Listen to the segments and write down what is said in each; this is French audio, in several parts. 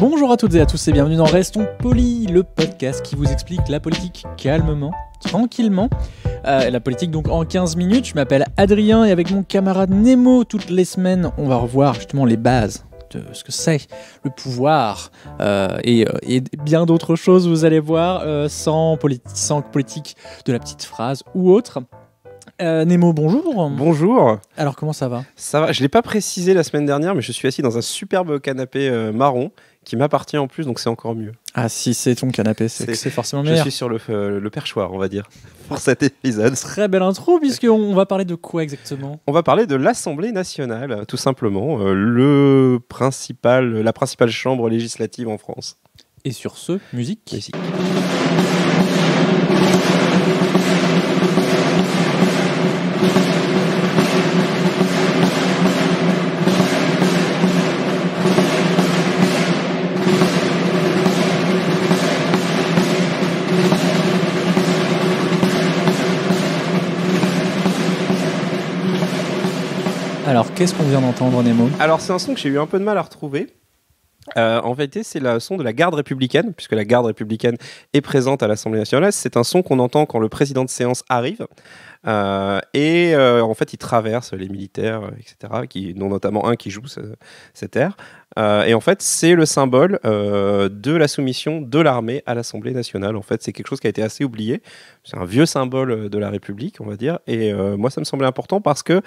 Bonjour à toutes et à tous et bienvenue dans Restons Polis, le podcast qui vous explique la politique calmement, tranquillement. Euh, la politique donc en 15 minutes. Je m'appelle Adrien et avec mon camarade Nemo, toutes les semaines, on va revoir justement les bases de ce que c'est le pouvoir euh, euh, et, bien d'autres choses, vous allez voir, sans, politique de la petite phrase ou autre. Nemo, bonjour. Bonjour. Alors comment ça va Ça va. Je l'ai pas précisé la semaine dernière, mais je suis assis dans un superbe canapé marron qui m'appartient en plus, donc c'est encore mieux. Ah, si c'est ton canapé, c'est forcément meilleur. Je suis sur le, euh, le, perchoir, on va dire, pour cet épisode. Très belle intro, puisqu'on va parler de quoi exactement On va parler de l'Assemblée nationale, tout simplement, euh, le principal, la principale chambre législative en France. Et sur ce, Musique. Alors, qu'est-ce qu'on vient d'entendre, Nemo Alors, c'est un son que j'ai eu un peu de mal à retrouver. Euh, en vérité, c'est le son de la garde républicaine, puisque la garde républicaine est présente à l'Assemblée nationale. C'est un son qu'on entend quand le président de séance arrive. Euh, et euh, en fait, il traverse les militaires, etc., qui, dont notamment un qui joue cette cet air. et en fait, c'est le symbole de la soumission de l'armée à l'Assemblée nationale. En fait, c'est quelque chose qui a été assez oublié. C'est un vieux symbole de la République, on va dire. Et moi, ça me semblait important parce que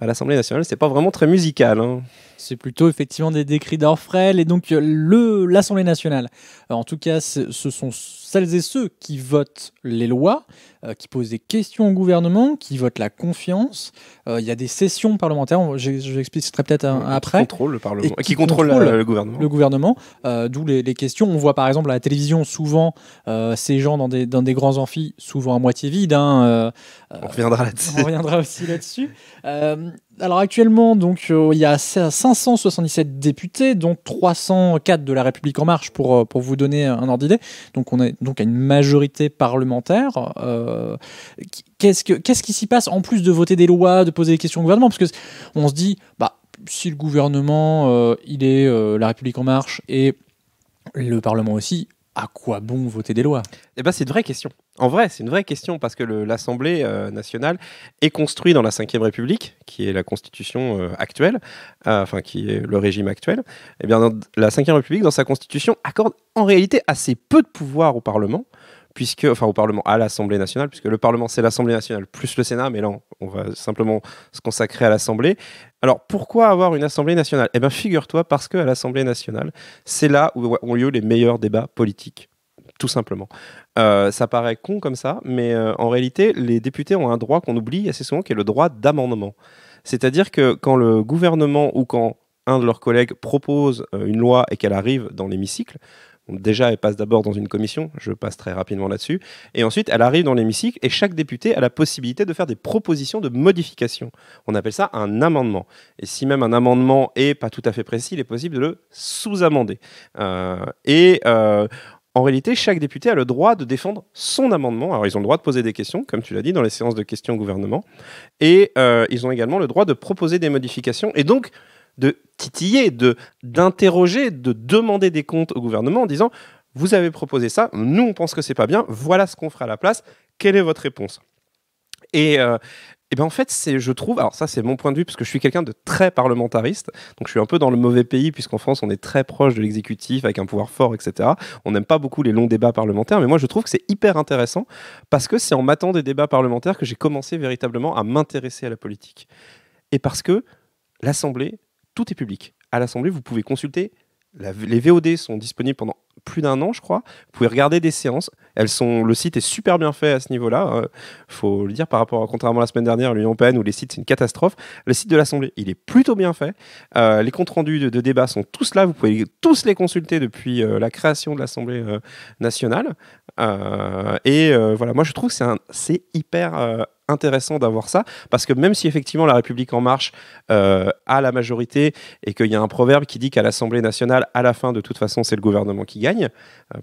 à l'Assemblée nationale, c'est pas vraiment très musical. Hein. C'est plutôt effectivement des décrits d'Orfrel et donc euh, le l'Assemblée nationale. en tout cas, ce sont celles et ceux qui votent les lois, euh, qui posent des questions au gouvernement, qui votent la confiance. Euh, il y a des sessions parlementaires, je j'expliquerai peut-être après. Qui contrôle le Parlement. qui, contrôle, le euh, gouvernement. Le gouvernement, d'où les, questions. On voit par exemple à la télévision souvent ces gens dans des, grands amphis, souvent à moitié vide. Hein, on reviendra là-dessus. On reviendra aussi là-dessus alors actuellement, donc, euh, il y a 577 députés, dont 304 de la République en marche, pour, euh, pour vous donner un ordre d'idée. Donc on est donc à une majorité parlementaire. Euh, qu'est-ce, quest qui s'y passe en plus de voter des lois, de poser des questions au gouvernement Parce que on se dit, bah, si le gouvernement, il est la République en marche et le Parlement aussi, à quoi bon voter des lois Eh ben, c'est une vraie question. En vrai, c'est une vraie question parce que l'Assemblée euh, nationale est construite dans la Ve République, qui est la constitution euh, actuelle, euh, enfin qui est le régime actuel. Eh bien, la Ve République, dans sa constitution, accorde en réalité assez peu de pouvoir au Parlement puisque, enfin au Parlement, à l'Assemblée nationale, puisque le Parlement c'est l'Assemblée nationale plus le Sénat, mais là on va simplement se consacrer à l'Assemblée. Alors pourquoi avoir une Assemblée nationale Eh bien figure-toi parce que à l'Assemblée nationale, c'est là où ont lieu les meilleurs débats politiques tout simplement. Euh, ça paraît con comme ça, mais euh, en réalité, les députés ont un droit qu'on oublie assez souvent, qui est le droit d'amendement. C'est-à-dire que quand le gouvernement ou quand un de leurs collègues propose euh, une loi et qu'elle arrive dans l'hémicycle, Déjà, elle passe d'abord dans une commission, je passe très rapidement là-dessus, et ensuite elle arrive dans l'hémicycle et chaque député a la possibilité de faire des propositions de modification. On appelle ça un amendement. Et si même un amendement est pas tout à fait précis, il est possible de le sous-amender. Euh, et euh, en réalité, chaque député a le droit de défendre son amendement. Alors, ils ont le droit de poser des questions, comme tu l'as dit, dans les séances de questions au gouvernement. Et euh, ils ont également le droit de proposer des modifications. Et donc, de titiller, de d'interroger, de demander des comptes au gouvernement en disant vous avez proposé ça, nous on pense que c'est pas bien, voilà ce qu'on ferait à la place, quelle est votre réponse euh, et, ben en fait, c'est, je trouve, alors ça c'est mon point de vue, parce que je suis quelqu'un de très parlementariste, donc je suis un peu dans le mauvais pays, puisqu'en France on est très proche de l'exécutif, avec un pouvoir fort, etc. On n'aime pas beaucoup les longs débats parlementaires, mais moi je trouve que c'est hyper intéressant, parce que c'est en m'attendant des débats parlementaires que j'ai commencé véritablement à m'intéresser à la politique. Et parce que l'Assemblée, tout est public. À l'Assemblée, vous pouvez consulter. les VOD sont disponibles pendant plus d'un an, je crois. Vous pouvez regarder des séances. Elles sont, le site est super bien fait à ce niveau-là. Hein. faut le dire par rapport, à, contrairement à la semaine dernière, l'Union européenne où les sites c'est une catastrophe. Le site de l'Assemblée, il est plutôt bien fait. Euh, les comptes rendus de, débats débat sont tous là. Vous pouvez tous les consulter depuis euh, la création de l'Assemblée euh, nationale. Euh, et euh, voilà, moi je trouve que c'est hyper euh, intéressant d'avoir ça, parce que même si effectivement la République en marche a la majorité et qu'il y a un proverbe qui dit qu'à l'Assemblée nationale, à la fin, de toute façon, c'est le gouvernement qui gagne,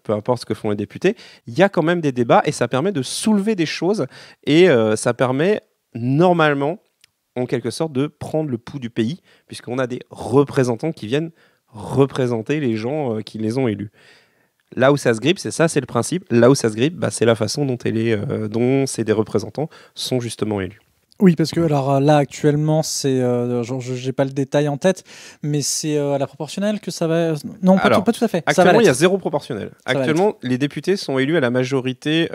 peu importe ce que font les députés, il y a quand même des débats et ça permet de soulever des choses et ça permet normalement, en quelque sorte, de prendre le pouls du pays, puisqu'on a des représentants qui viennent représenter les gens qui les ont élus. Là où ça se grippe, c'est ça, c'est le principe. Là où ça se grippe, bah, c'est la façon dont, elle est, euh, dont ces des représentants sont justement élus. Oui, parce que alors euh, là actuellement, c'est, euh, n'ai j'ai pas le détail en tête, mais c'est à la proportionnelle que ça va. Non, pas, tout, à fait. Actuellement, il y a zéro proportionnel. actuellement, les députés sont élus à la majorité,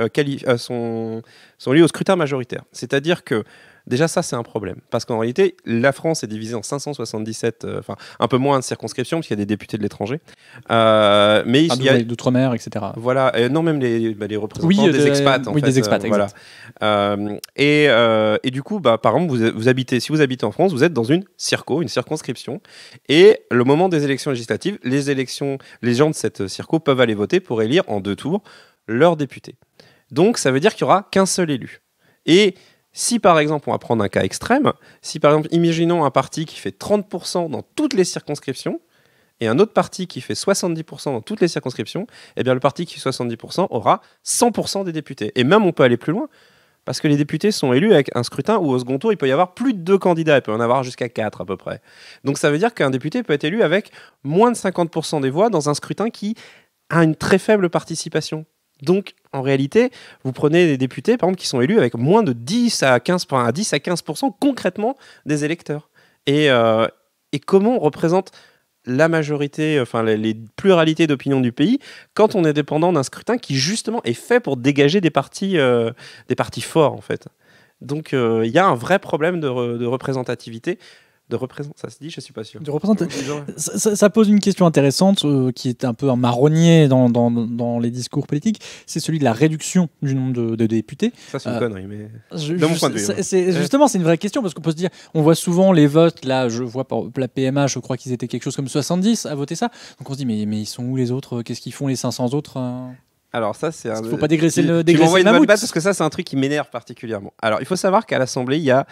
sont, sont élus au scrutin majoritaire. C'est-à-dire que Déjà, ça, c'est un problème. Parce qu'en réalité, la France est divisée en 577, euh, enfin, un peu moins de circonscriptions, parce qu'il y a des députés de l'étranger. Euh, mais ah, il D'outre-mer, etc. Voilà. non, même les, bah, les représentants des expats. oui, des expats, Et, du coup, bah, par exemple, vous, habitez, si vous habitez en France, vous êtes dans une circo, une circonscription. Et le moment des élections législatives, les, élections, les gens de cette circo peuvent aller voter pour élire en deux tours leurs députés. Donc, ça veut dire qu'il n'y aura qu'un seul élu. Et si par exemple, on va prendre un cas extrême, si par exemple, imaginons un parti qui fait 30% dans toutes les circonscriptions et un autre parti qui fait 70% dans toutes les circonscriptions, eh bien le parti qui fait 70% aura 100% des députés. Et même on peut aller plus loin, parce que les députés sont élus avec un scrutin où au second tour, il peut y avoir plus de deux candidats, il peut en avoir jusqu'à quatre à peu près. Donc ça veut dire qu'un député peut être élu avec moins de 50% des voix dans un scrutin qui a une très faible participation. Donc, en réalité, vous prenez des députés, par exemple, qui sont élus avec moins de 10 à 15, à concrètement des électeurs. Euh, et, comment on représente la majorité, enfin les, pluralités d'opinion du pays, quand on est dépendant d'un scrutin qui justement est fait pour dégager des partis, euh, des partis forts en fait. Donc euh, il y a un vrai problème de représentativité de ça se dit, je suis pas sûr. Ça, pose une question intéressante euh, qui est un peu un marronnier dans, dans, les discours politiques, c'est celui de la réduction du nombre de, députés. Ça c'est une euh, connerie, mais mon point de vue. Justement, c'est une vraie question parce qu'on peut se dire, on voit souvent les votes. Là, je vois par la PMA, je crois qu'ils étaient quelque chose comme 70 à voter ça. Donc on se dit, mais, mais ils sont où les autres Qu'est-ce qu'ils font les 500 autres hein? alors ça, c'est Il faut pas dégraisser le dégraisser Tu m'envoies parce que ça, c'est un truc qui m'énerve particulièrement. Alors, il faut savoir qu'à l'Assemblée, il y a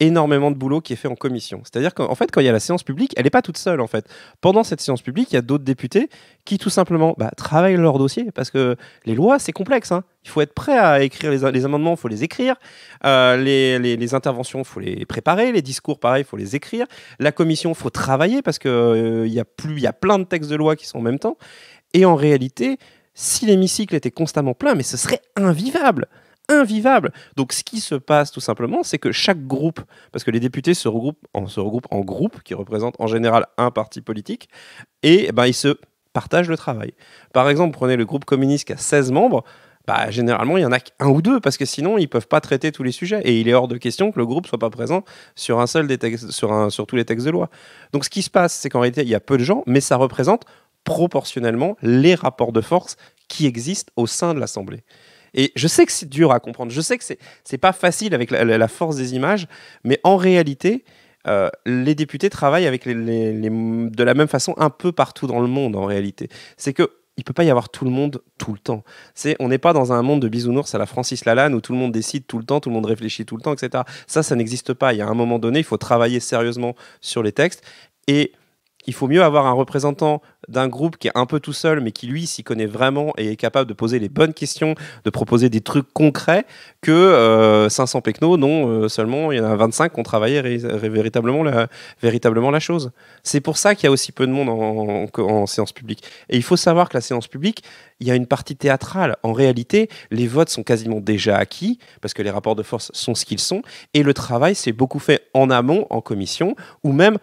énormément de boulot qui est fait en commission. C'est-à-dire qu'en fait, quand il y a la séance publique, elle n'est pas toute seule en fait. Pendant cette séance publique, il y a d'autres députés qui tout simplement bah, travaillent leur dossier parce que les lois, c'est complexe. Hein. Il faut être prêt à écrire les, amendements, il faut les écrire. Euh, les, interventions, il faut les préparer. Les discours, pareil, il faut les écrire. La commission, il faut travailler parce qu'il euh, y, a plus, il y a plein de textes de loi qui sont en même temps. Et en réalité, si l'hémicycle était constamment plein, mais ce serait invivable invivable. Donc ce qui se passe tout simplement, c'est que chaque groupe, parce que les députés se regroupent en, se en groupes qui représentent en général un parti politique, et eh ben, ils se partagent le travail. Par exemple, prenez le groupe communiste qui a 16 membres. Bah, généralement, il y en a qu'un ou deux, parce que sinon, ils ne peuvent pas traiter tous les sujets. Et il est hors de question que le groupe soit pas présent sur, un seul des sur tous les textes de loi. Donc ce qui se passe, c'est qu'en réalité, il y a peu de gens, mais ça représente proportionnellement les rapports de force qui existent au sein de l'Assemblée. Et je sais que c'est dur à comprendre, je sais que c'est, c'est pas facile avec la, force des images, mais en réalité, euh, les députés travaillent avec les, de la même façon un peu partout dans le monde en réalité. C'est que il peut pas y avoir tout le monde tout le temps. C'est, on n'est pas dans un monde de bisounours à la Francis Lalanne où tout le monde décide tout le temps, tout le monde réfléchit tout le temps, etc. Ça, ça n'existe pas. Il y a un moment donné, il faut travailler sérieusement sur les textes et il faut mieux avoir un représentant d'un groupe qui est un peu tout seul, mais qui lui s'y connaît vraiment et est capable de poser les bonnes questions, de proposer des trucs concrets, que 500 pecnos, non, seulement il y en a 25 qui ont travaillé véritablement, la, chose. C'est pour ça qu'il y a aussi peu de monde en, en séance publique. Et il faut savoir que la séance publique, il y a une partie théâtrale. En réalité, les votes sont quasiment déjà acquis, parce que les rapports de force sont ce qu'ils sont, et le travail s'est beaucoup fait en amont, en commission, ou même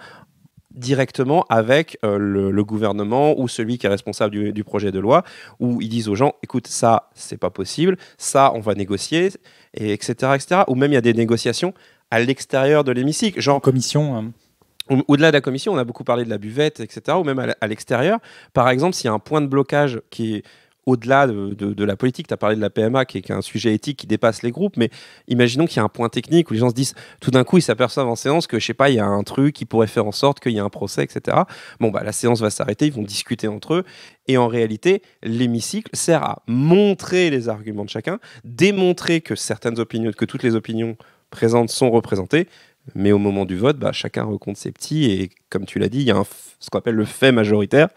directement avec euh, le, gouvernement ou celui qui est responsable du, projet de loi, où ils disent aux gens, écoute, ça, c'est pas possible, ça, on va négocier, et etc., etc. Ou même il y a des négociations à l'extérieur de l'hémicycle, genre commission. Hein. Au-delà de la commission, on a beaucoup parlé de la buvette, etc., ou même à l'extérieur. Par exemple, s'il y a un point de blocage qui est au-delà de, la politique. Tu as parlé de la PMA, qui est, un sujet éthique qui dépasse les groupes, mais imaginons qu'il y a un point technique où les gens se disent, tout d'un coup, ils s'aperçoivent en séance que, je sais pas, il y a un truc qui pourrait faire en sorte qu'il y ait un procès, etc. Bon, bah, la séance va s'arrêter, ils vont discuter entre eux. Et en réalité, l'hémicycle sert à montrer les arguments de chacun, démontrer que certaines opinions, que toutes les opinions présentes sont représentées, mais au moment du vote, bah, chacun recompte ses petits et comme tu l'as dit, il y a ce qu'on appelle le fait majoritaire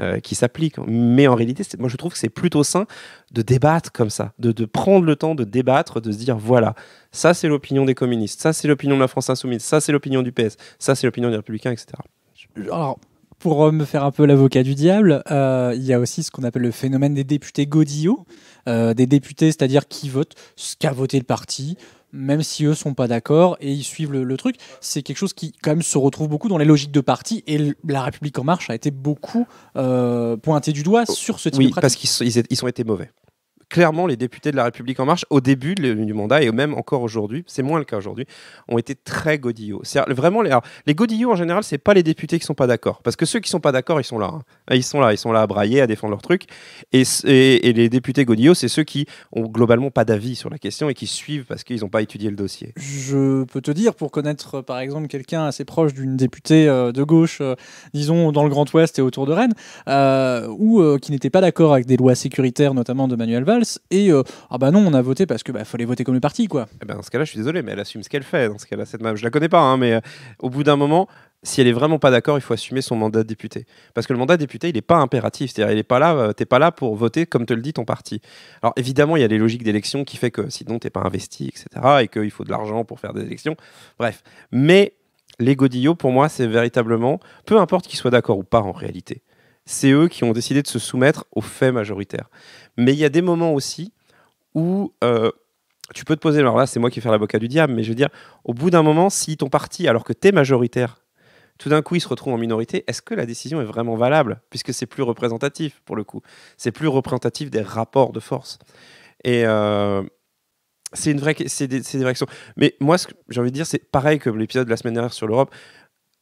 euh, qui s'applique. Mais en réalité, moi je trouve que c'est plutôt sain de débattre comme ça, de, prendre le temps de débattre, de se dire voilà, ça c'est l'opinion des communistes, ça c'est l'opinion de la France insoumise, ça c'est l'opinion du PS, ça c'est l'opinion des républicains, etc. Alors, pour euh, me faire un peu l'avocat du diable, euh, il y a aussi ce qu'on appelle le phénomène des députés godillots. des députés, c'est-à-dire qui votent ce qu'a voté le parti, même si eux sont pas d'accord et ils suivent le, truc. C'est quelque chose qui quand même se retrouve beaucoup dans les logiques de parti et la République en marche a été beaucoup euh, pointée pointé du doigt oh, sur ce type de pratique. parce qu'ils ont été mauvais clairement, les députés de la République en marche, au début du mandat et même encore aujourd'hui, c'est moins le cas aujourd'hui, ont été très godillots. Vraiment, les, les godillots en général, c'est pas les députés qui sont pas d'accord, parce que ceux qui sont pas d'accord, ils sont là, hein. ah, ils sont là, ils sont là à brailler, à défendre leur truc, et, les députés godillots, c'est ceux qui ont globalement pas d'avis sur la question et qui suivent parce qu'ils n'ont pas étudié le dossier. Je peux te dire, pour connaître euh, par exemple quelqu'un assez proche d'une députée euh, de gauche, euh, disons dans le Grand Ouest et autour de Rennes, ou qui n'était pas d'accord avec des lois sécuritaires, notamment de Manuel Valls et euh, ah bah non, on a voté parce que bah, fallait voter comme le parti quoi. Eh ben, dans ce cas-là, je suis désolé, mais elle assume ce qu'elle fait. Dans ce cas-là, cette je la connais pas, hein, mais euh, au bout d'un moment, si elle est vraiment pas d'accord, il faut assumer son mandat de député. Parce que le mandat de député, il n'est pas impératif. C'est-à-dire, il est pas là, euh, t'es pas là pour voter comme te le dit ton parti. Alors évidemment, il y a les logiques d'élection qui fait que sinon t'es pas investi, etc. Et qu'il faut de l'argent pour faire des élections. Bref, mais les Godillots, pour moi, c'est véritablement, peu importe qu'ils soient d'accord ou pas en réalité, c'est eux qui ont décidé de se soumettre aux faits majoritaires. Mais il y a des moments aussi où euh, tu peux te poser, alors là c'est moi qui vais faire l'avocat du diable, mais je veux dire, au bout d'un moment, si ton parti, alors que tu es majoritaire, tout d'un coup il se retrouve en minorité, est-ce que la décision est vraiment valable Puisque c'est plus représentatif pour le coup. C'est plus représentatif des rapports de force. Et euh, c'est une vraie, question. Mais moi, ce que j'ai envie de dire, c'est pareil que l'épisode de la semaine dernière sur l'Europe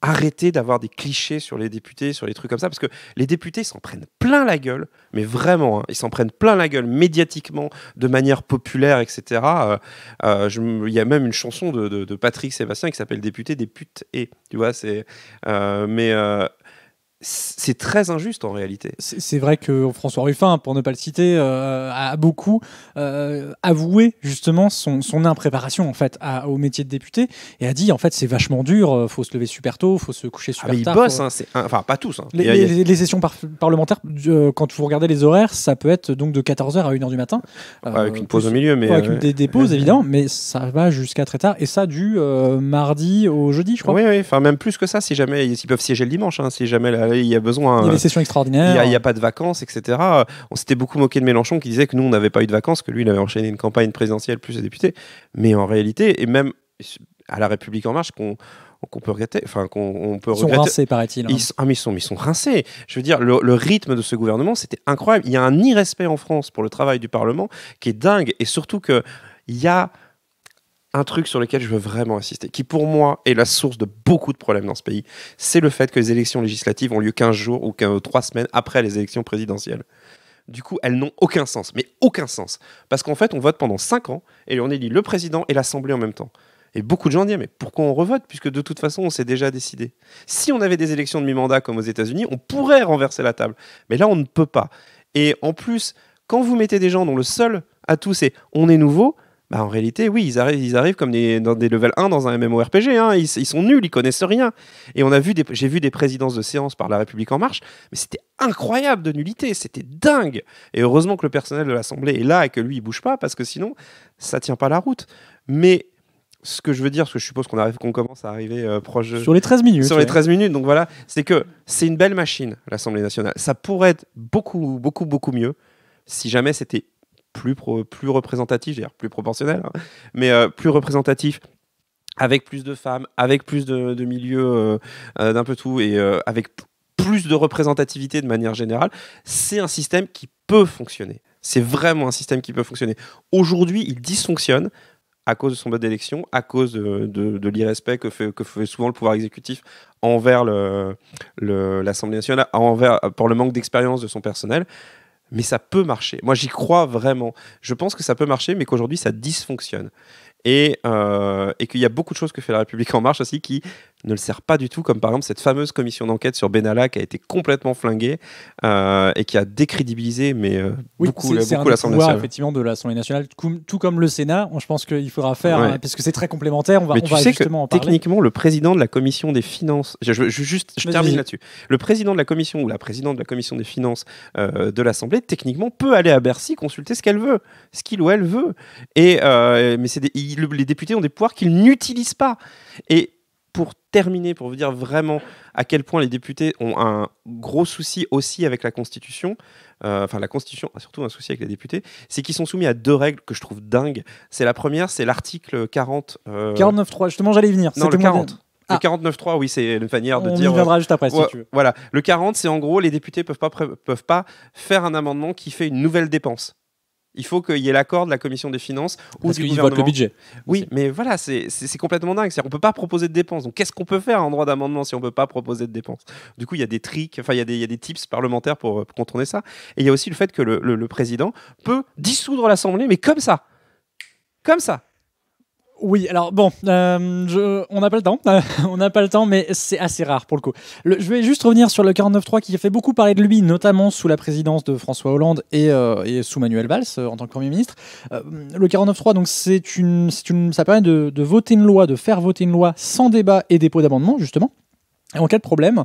arrêter d'avoir des clichés sur les députés, sur les trucs comme ça, parce que les députés s'en prennent plein la gueule, mais vraiment, hein, ils s'en prennent plein la gueule médiatiquement, de manière populaire, etc. Euh, euh, il y a même une chanson de, Patrick Sébastien qui s'appelle Député des putes et, tu vois, c'est. Euh, mais c'est très injuste en réalité. C'est vrai que François Ruffin, pour ne pas le citer, euh, a beaucoup euh, avoué justement son, impréparation en fait au métier de député et a dit en fait c'est vachement dur, euh, faut se lever super tôt, faut se coucher ah, super ah tard. Ils bossent, hein, enfin pas tous. Hein. Les, sessions parlementaires, quand vous regardez les horaires, ça peut être donc de 14h à 1h du matin. avec une pause au milieu, mais. avec des, pauses évidemment, mais ça va jusqu'à très tard et ça du mardi au jeudi, je crois. Oui, oui, enfin même plus que ça si jamais ils peuvent siéger le dimanche, hein, si jamais la ah il y a besoin. Il y a des hein. sessions extraordinaires. Il n'y a, pas de vacances, etc. On s'était beaucoup moqué de Mélenchon qui disait que nous, on n'avait pas eu de vacances, que lui, il avait enchaîné une campagne présidentielle plus les députés. Mais en réalité, et même à La République En Marche, qu'on qu'on peut regretter. Enfin, qu'on peut ils sont rincés, paraît-il. Ils, hein. ah, ils sont, ah, ils sont rincés. Je veux dire, le, le rythme de ce gouvernement, c'était incroyable. Il y a un irrespect en France pour le travail du Parlement qui est dingue. Et surtout qu'il y a un truc sur lequel je veux vraiment insister, qui pour moi est la source de beaucoup de problèmes dans ce pays, c'est le fait que les élections législatives ont lieu 15 jours ou 3 semaines après les élections présidentielles. Du coup, elles n'ont aucun sens, mais aucun sens. Parce qu'en fait, on vote pendant 5 ans et on élit le président et l'Assemblée en même temps. Et beaucoup de gens disent, mais pourquoi on revote Puisque de toute façon, on s'est déjà décidé. Si on avait des élections de mi-mandat comme aux États-Unis, on pourrait renverser la table. Mais là, on ne peut pas. Et en plus, quand vous mettez des gens dont le seul atout c'est on est nouveau, bah, en réalité, oui, ils arrivent, ils arrivent comme des, dans des level 1 dans un MMORPG. Hein. Ils, sont nuls, ils connaissent rien. Et on a vu, j'ai vu des présidences de séance par La République en Marche, mais c'était incroyable de nullité, c'était dingue. Et heureusement que le personnel de l'Assemblée est là et que lui, il bouge pas, parce que sinon, ça tient pas la route. Mais ce que je veux dire, parce que je suppose qu'on arrive, qu'on commence à arriver euh, proche sur les 13 minutes. Sur les 13 minutes, donc voilà, c'est que c'est une belle machine, l'Assemblée nationale. Ça pourrait être beaucoup, beaucoup, beaucoup mieux si jamais c'était plus, plus représentatif, j'ai dire plus proportionnel, hein, mais euh, plus représentatif avec plus de femmes, avec plus de, milieux euh, euh, d'un peu tout et avec plus de représentativité de manière générale, c'est un système qui peut fonctionner. C'est vraiment un système qui peut fonctionner. Aujourd'hui, il dysfonctionne à cause de son mode d'élection, à cause de, l'irrespect que fait, que fait souvent le pouvoir exécutif envers l'Assemblée le, nationale, envers, pour le manque d'expérience de son personnel mais ça peut marcher. Moi, j'y crois vraiment. Je pense que ça peut marcher, mais qu'aujourd'hui, ça dysfonctionne. Euh, et, qu'il y a beaucoup de choses que fait la République en marche aussi qui ne le sert pas du tout, comme par exemple cette fameuse commission d'enquête sur Benalla qui a été complètement flinguée euh, et qui a décrédibilisé mais euh, beaucoup, l'Assemblée nationale. effectivement de l'Assemblée nationale, tout comme le Sénat. Hein, je pense qu'il faudra faire puisque hein, parce que c'est très complémentaire. On va, mais tu sais que techniquement le président de la commission des finances, je, juste, termine là-dessus. Le président de la commission ou la présidente de la commission des finances de l'Assemblée techniquement peut aller à Bercy consulter ce qu'elle veut, ce qu'il ou elle veut. Et mais c'est des, les députés ont des pouvoirs qu'ils n'utilisent pas. Et pour terminer, pour vous dire vraiment à quel point les députés ont un gros souci aussi avec la Constitution, euh, enfin la Constitution a surtout un souci avec les députés, c'est qu'ils sont soumis à deux règles que je trouve dingues. C'est la première, c'est l'article 40... 49.3, euh, justement j'allais y venir. Non, le 40. Le 49.3, ah. oui, c'est une manière de dire. On euh, reviendra juste après, si tu veux. Voilà. Le 40, c'est en gros, les députés peuvent pas, peuvent pas faire un amendement qui fait une nouvelle dépense il faut qu'il y ait l'accord de la commission des finances ou Parce du gouvernement. le budget. Oui, mais voilà, c'est complètement dingue. On ne peut pas proposer de dépenses. Donc qu'est-ce qu'on peut faire en droit d'amendement si on ne peut pas proposer de dépenses Du coup, il y a des tricks, enfin, il y, a des, a des tips parlementaires pour, contourner ça. Et il y a aussi le fait que le président peut dissoudre l'Assemblée, mais comme ça. Comme ça. Oui, alors bon, euh, on n'a pas le temps, on n'a pas le temps, mais c'est assez rare pour le coup. je vais juste revenir sur le 49-3 qui a fait beaucoup parler de lui, notamment sous la présidence de François Hollande et, euh, sous Manuel Valls euh, en tant que Premier ministre. le 49.3, donc c'est une, ça permet de, voter une loi, de faire voter une loi sans débat et dépôt d'amendement, justement. Et en cas de problème,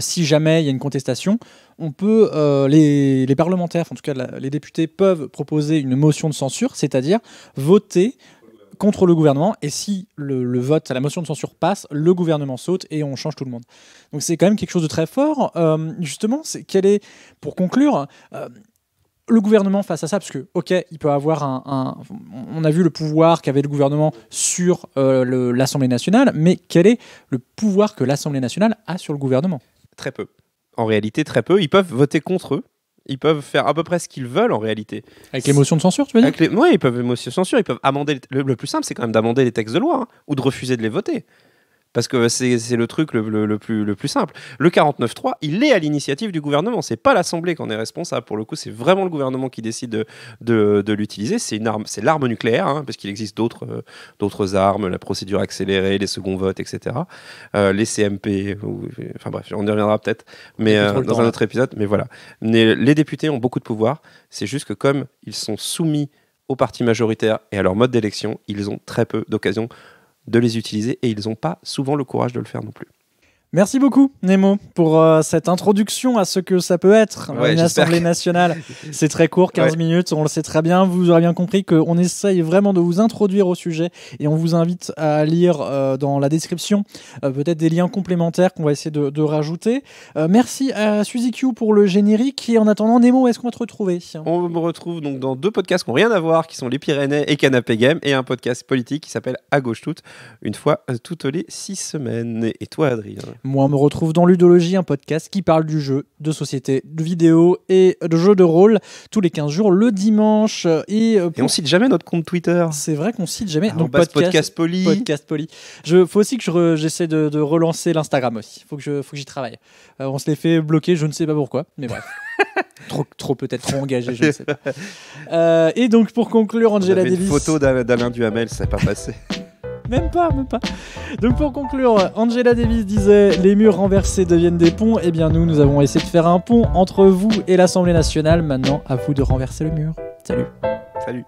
si jamais il y a une contestation, on peut, les, parlementaires, en tout cas les députés, peuvent proposer une motion de censure, c'est-à-dire voter contre le gouvernement. Et si le, le, vote, la motion de censure passe, le gouvernement saute et on change tout le monde. Donc c'est quand même quelque chose de très fort. Euh, justement, c'est est, pour conclure, euh, le gouvernement face à ça, parce que, ok, il peut avoir un. on a vu le pouvoir qu'avait le gouvernement sur euh, l'Assemblée nationale, mais quel est le pouvoir que l'Assemblée nationale a sur le gouvernement Très peu. En réalité, très peu. Ils peuvent voter contre eux, ils peuvent faire à peu près ce qu'ils veulent en réalité. Avec l'émotion de censure, tu veux dire Oui, ils peuvent émotion de censure, ils peuvent amender. Le, plus simple, c'est quand même d'amender les textes de loi hein, ou de refuser de les voter parce que c'est le truc le, plus, simple. Le 49.3, il est à l'initiative du gouvernement, c'est pas l'Assemblée en est responsable. Pour le coup, c'est vraiment le gouvernement qui décide de, l'utiliser. C'est l'arme nucléaire, hein, parce qu'il existe euh, d'autres armes, la procédure accélérée, les seconds votes, etc. Euh, les CMP, enfin bref, on y reviendra peut-être, mais euh, dans un autre épisode. Mais voilà, les députés ont beaucoup de pouvoir. C'est juste que comme ils sont soumis au parti majoritaire et à leur mode d'élection, ils ont très peu d'occasion de les utiliser et ils n'ont pas souvent le courage de le faire non plus. Merci beaucoup, Nemo, pour euh, cette introduction à ce que ça peut être une Assemblée nationale. C'est très court, 15 minutes, on le sait très bien. Vous aurez bien compris qu'on essaye vraiment de vous introduire au sujet et on vous invite à lire euh, dans la description euh, peut-être des liens complémentaires qu'on va essayer de, rajouter. merci à Suzy Q pour le générique et en attendant, Nemo, où est-ce qu'on va te retrouver On me retrouve donc dans deux podcasts qui n'ont rien à voir, qui sont Les Pyrénées et Canapé Game et un podcast politique qui s'appelle À gauche toute, une fois toutes les six semaines. Et toi, Adrien moi, on me retrouve dans Ludologie, un podcast qui parle du jeu, de société, de vidéo et de jeu de rôle tous les 15 jours, le dimanche. Et, euh, on cite jamais notre compte Twitter. C'est vrai qu'on cite jamais. notre ah, Donc, podcast, podcast poli. Podcast poli. Je, faut aussi que j'essaie de, relancer l'Instagram aussi. Faut faut que j'y travaille. Euh, on se les fait bloquer, je ne sais pas pourquoi, mais bref. trop, peut-être trop engagé, je ne sais pas. Euh, et donc pour conclure, Angela Davis. Une photo d'Alain Duhamel, ça n'est pas passé. Même pas, même pas. Donc pour conclure, Angela Davis disait Les murs renversés deviennent des ponts. Eh bien nous, nous avons essayé de faire un pont entre vous et l'Assemblée nationale. Maintenant, à vous de renverser le mur. Salut. Salut.